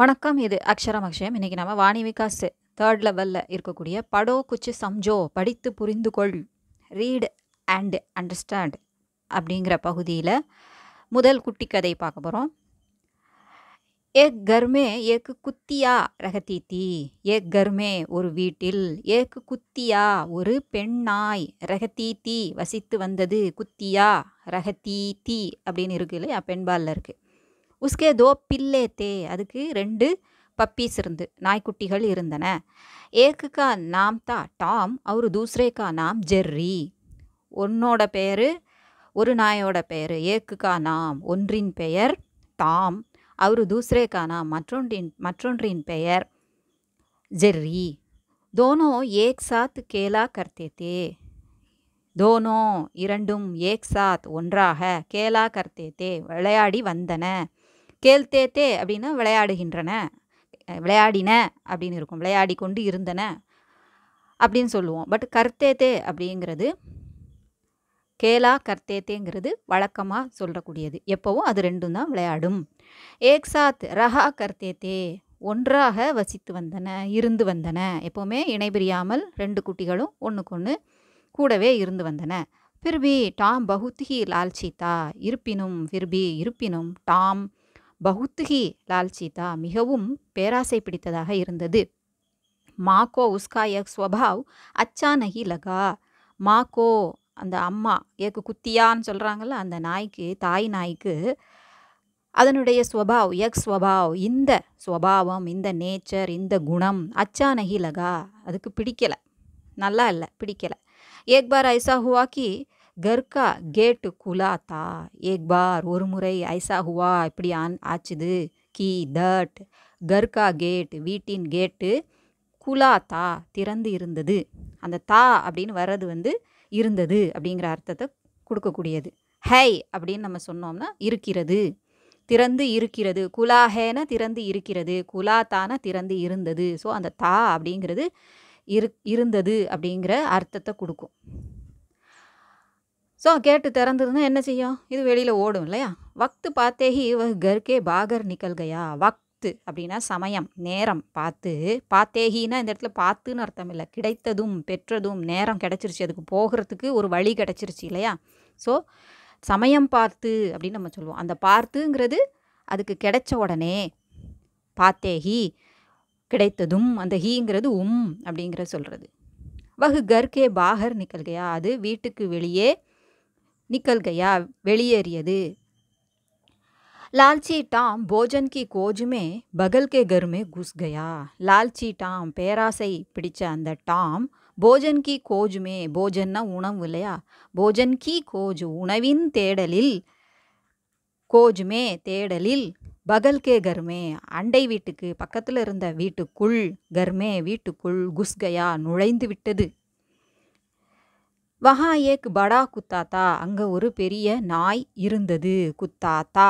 வணக்கம் இது அக்ஷரம் அக்ஷயம் இன்றைக்கி நம்ம வாணி விகாஸ் தேர்ட் லெவலில் இருக்கக்கூடிய படோ குச்சி சம்ஜோ படித்து புரிந்து கொள் ரீட் அண்டு அண்டர்ஸ்டாண்ட் அப்படிங்கிற பகுதியில் முதல் குட்டி கதை பார்க்க போகிறோம் ஏக் கர்மே ஏக்கு குத்தியா ரகத்தி தீ ஏக் கர்மே ஒரு வீட்டில் ஏக்கு குத்தியா ஒரு பெண் நாய் ரகத்தி தீ வசித்து வந்தது குத்தியா ரகத்தி தீ அப்படின்னு இருக்கு இல்லையா பெண்பாலில் இருக்குது உஸ்கே தோ பில்லே தே அதுக்கு ரெண்டு பப்பீஸ் இருந்து நாய்க்குட்டிகள் இருந்தன ஏக்குக்கா நாம் தா டாம் அவர் தூசரேக்கா நாம் ஜெர்ரி ஒன்னோட பெயர் ஒரு நாயோட பெயர் ஏக்குக்கா நாம் ஒன்றின் பெயர் டாம் அவர் தூசரேக்கா நாம் மற்றொன்றின் மற்றொன்றின் பெயர் ஜெர்ரி தோனோ ஏக் சாத் கேலா கர்த்தே தே தோனோ இரண்டும் ஏக் சாத் ஒன்றாக கேலா கர்த்தே தே விளையாடி வந்தன கேள்தே தே அப்படின்னா விளையாடுகின்றன விளையாடின அப்படின்னு இருக்கும் விளையாடி கொண்டு இருந்தன அப்படின்னு சொல்லுவோம் பட் கர்த்தேத்தே அப்படிங்கிறது கேலா கர்த்தேத்தேங்கிறது வழக்கமாக சொல்லக்கூடியது எப்போவும் அது ரெண்டும் தான் விளையாடும் ஏக்சாத் ரஹா கர்த்தேத்தே ஒன்றாக வசித்து வந்தன இருந்து வந்தன எப்போவுமே இணைபிரியாமல் ரெண்டு குட்டிகளும் ஒன்றுக்கொன்று கூடவே இருந்து வந்தன ஃபிர்பி டாம் பகுத்தி லால்சிதா இருப்பினும் ஃபிர்பி இருப்பினும் டாம் லால் லால்சீதா மிகவும் பேராசை பிடித்ததாக இருந்தது கோ உஸ்கா யக் ஸ்வபாவ் அச்சா நகி லகா கோ அந்த அம்மா எக்கு குத்தியான்னு சொல்கிறாங்கள அந்த நாய்க்கு தாய் நாய்க்கு அதனுடைய ஸ்வபாவ் எக் ஸ்வபாவ் இந்த ஸ்வபாவம் இந்த நேச்சர் இந்த குணம் அச்சானகி லகா அதுக்கு பிடிக்கலை நல்லா இல்லை பிடிக்கலை ஏக் பார் ஐசா ஹுவாக்கி கர்கா கேட்டு குலாத்தா ஏக் பார் ஒரு முறை ஐசா ஹுவா இப்படி ஆன் ஆச்சுது கி தட் கர்கா கேட் வீட்டின் கேட்டு குலா தா திறந்து இருந்தது அந்த தா அப்படின்னு வர்றது வந்து இருந்தது அப்படிங்கிற அர்த்தத்தை கொடுக்கக்கூடியது ஹை அப்படின்னு நம்ம சொன்னோம்னா இருக்கிறது திறந்து இருக்கிறது குலாஹேன திறந்து இருக்கிறது குலா தானா திறந்து இருந்தது ஸோ அந்த தா அப்படிங்கிறது இரு இருந்தது அப்படிங்கிற அர்த்தத்தை கொடுக்கும் ஸோ கேட்டு திறந்துருந்தா என்ன செய்யும் இது வெளியில் ஓடும் இல்லையா வக்து பார்த்தேகி வ கர்கே பாகர் நிக்கல் கயா வக்து அப்படின்னா சமயம் நேரம் பார்த்து பார்த்தேகின்னா இந்த இடத்துல பார்த்துன்னு அர்த்தம் இல்லை கிடைத்ததும் பெற்றதும் நேரம் கிடச்சிருச்சு அதுக்கு போகிறதுக்கு ஒரு வழி கிடச்சிருச்சு இல்லையா ஸோ சமயம் பார்த்து அப்படின்னு நம்ம சொல்லுவோம் அந்த பார்த்துங்கிறது அதுக்கு கிடைச்ச உடனே பார்த்தேகி கிடைத்ததும் அந்த ஹீங்கிறது உம் அப்படிங்கிற சொல்கிறது வகு கர்கே பாகர் நிக்கல்கையா அது வீட்டுக்கு வெளியே நிக்கல்கையா வெளியேறியது லால்ச்சி டாம் भोजन की खोज में बगल के घर में घुस गया लालची பேராசை பிடிச்ச அந்த டாம் போஜன் கி கோஜுமே போஜன்னா உணவு இல்லையா போஜன் கி கோஜு உணவின் தேடலில் கோஜுமே தேடலில் பகல்கே கர்மே அண்டை வீட்டுக்கு பக்கத்தில் இருந்த வீட்டுக்குள் கர்மே வீட்டுக்குள் குஸ்கயா நுழைந்து விட்டது வஹா ஏக் படா குத்தாத்தா அங்கே ஒரு பெரிய நாய் இருந்தது குத்தாத்தா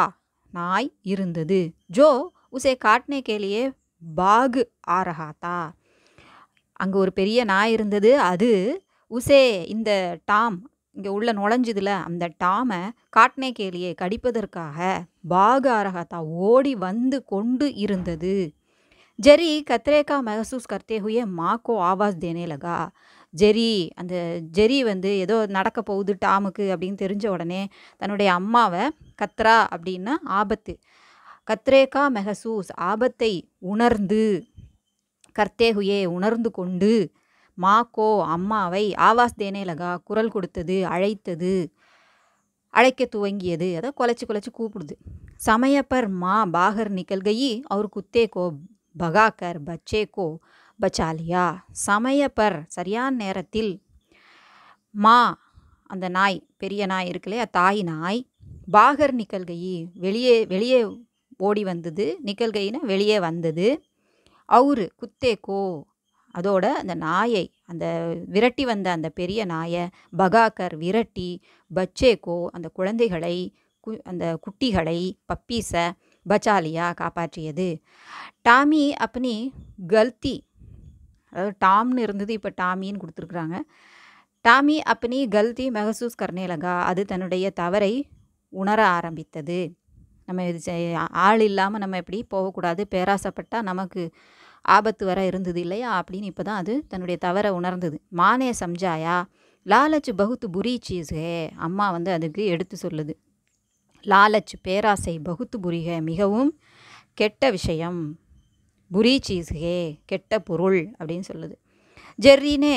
நாய் இருந்தது ஜோ உசே காட்னே கேலியே பாகு ஆரஹாத்தா அங்கே ஒரு பெரிய நாய் இருந்தது அது உசே இந்த டாம் இங்கே உள்ள நுழைஞ்சதில் அந்த டாமை காட்னே கேலியே கடிப்பதற்காக பாகு ஆரஹாத்தா ஓடி வந்து கொண்டு இருந்தது ஜெரி கத்ரேகா மகசூஸ் கர்த்தே ஹுயே மாக்கோ ஆவாஸ் தேனே லகா ஜெரி அந்த ஜெரி வந்து ஏதோ நடக்க போகுது டாமுக்கு அப்படின்னு தெரிஞ்ச உடனே தன்னுடைய அம்மாவை கத்ரா அப்படின்னா ஆபத்து கத்ரேகா மெஹசூஸ் ஆபத்தை உணர்ந்து கர்த்தேகுயே உணர்ந்து கொண்டு மாக்கோ அம்மாவை ஆவாஸ் தேனேலகா குரல் கொடுத்தது அழைத்தது அழைக்க துவங்கியது அதை குலைச்சி குலைச்சி கூப்பிடுது சமயப்பர் மா பாகர் நிகழ்கையி அவர் குத்தே கோப் பகாக்கர் பச்சே கோ பச்சாலியா சமய பர் சரியான நேரத்தில் மா அந்த நாய் பெரிய நாய் இருக்கு இல்லையா தாய் நாய் பாகர் நிக்கல்கையி வெளியே வெளியே ஓடி வந்தது நிக்கல்கையினா வெளியே வந்தது அவரு குத்தே கோ அதோட அந்த நாயை அந்த விரட்டி வந்த அந்த பெரிய நாயை பகாக்கர் விரட்டி பச்சே கோ அந்த குழந்தைகளை கு அந்த குட்டிகளை பப்பீஸை बचा लिया காப்பாற்றியது டாமி அப்னி கல்தி அதாவது டாம்னு இருந்தது இப்போ டாமின்னு கொடுத்துருக்குறாங்க டாமி அப்னி கல்தி மெஹசூஸ் கர்னேலகா அது தன்னுடைய தவறை உணர ஆரம்பித்தது நம்ம இது ஆள் இல்லாமல் நம்ம எப்படி போகக்கூடாது பேராசப்பட்டால் நமக்கு ஆபத்து வர இருந்தது இல்லையா அப்படின்னு இப்போ தான் அது தன்னுடைய தவறை உணர்ந்தது மானே சம்ஜாயா லாலச்சு பகுத்து புரி சீஸ் அம்மா வந்து அதுக்கு எடுத்து சொல்லுது லாலச் பேராசை பகுத்து புரிக மிகவும் கெட்ட விஷயம் புரி சீஸ்கே கெட்ட பொருள் அப்படின்னு சொல்லுது ஜெர்ரினே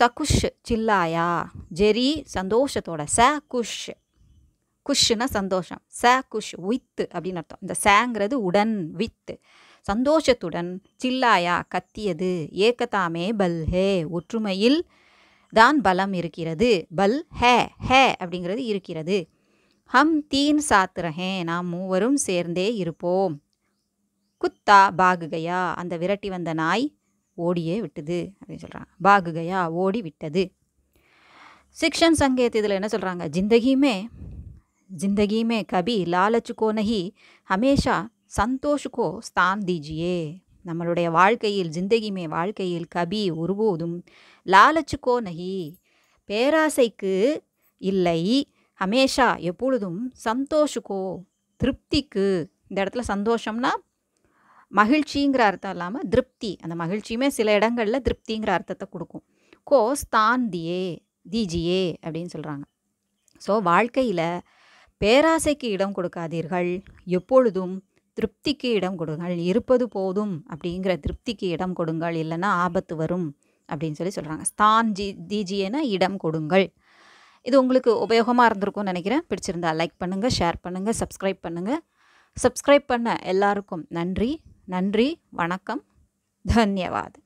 சகுஷ் சில்லாயா ஜெரி சந்தோஷத்தோட ச குஷ் குஷ்னா சந்தோஷம் ச குஷ் வித்து அப்படின்னு அர்த்தம் இந்த சேங்கிறது உடன் வித்து சந்தோஷத்துடன் சில்லாயா கத்தியது ஏக்கதாமே பல் ஹே ஒற்றுமையில் தான் பலம் இருக்கிறது பல் ஹே ஹே அப்படிங்கிறது இருக்கிறது ஹம் தீன் சாத் ரஹே நாம் மூவரும் சேர்ந்தே இருப்போம் குத்தா பாகுகையா அந்த விரட்டி வந்த நாய் ஓடியே விட்டது அப்படின்னு சொல்கிறாங்க பாகுகையா ஓடி விட்டது சிக்ஷன் சங்கேத் இதில் என்ன சொல்கிறாங்க ஜிந்தகியுமே ஜிந்தகியுமே கபி லாலச்சுக்கோ நகி ஹமேஷா சந்தோஷுக்கோ ஸ்தான் தீஜியே நம்மளுடைய வாழ்க்கையில் ஜிந்தகிமே வாழ்க்கையில் கபி ஒருபோதும் லாலச்சுக்கோ நகி பேராசைக்கு இல்லை ஹமேஷா எப்பொழுதும் சந்தோஷுக்கோ திருப்திக்கு இந்த இடத்துல சந்தோஷம்னா மகிழ்ச்சிங்கிற அர்த்தம் இல்லாமல் திருப்தி அந்த மகிழ்ச்சியுமே சில இடங்களில் திருப்திங்கிற அர்த்தத்தை கொடுக்கும் கோ ஸ்தாந்தியே தியே தீஜியே அப்படின்னு சொல்கிறாங்க ஸோ வாழ்க்கையில் பேராசைக்கு இடம் கொடுக்காதீர்கள் எப்பொழுதும் திருப்திக்கு இடம் கொடுங்கள் இருப்பது போதும் அப்படிங்கிற திருப்திக்கு இடம் கொடுங்கள் இல்லைன்னா ஆபத்து வரும் அப்படின்னு சொல்லி சொல்கிறாங்க ஸ்தான் ஜி தீஜியேனா இடம் கொடுங்கள் இது உங்களுக்கு உபயோகமாக இருந்திருக்கும்னு நினைக்கிறேன் பிடிச்சிருந்தா லைக் பண்ணுங்கள் ஷேர் பண்ணுங்கள் சப்ஸ்கிரைப் பண்ணுங்கள் சப்ஸ்கிரைப் பண்ண எல்லாருக்கும் நன்றி நன்றி வணக்கம் தன்யவாத்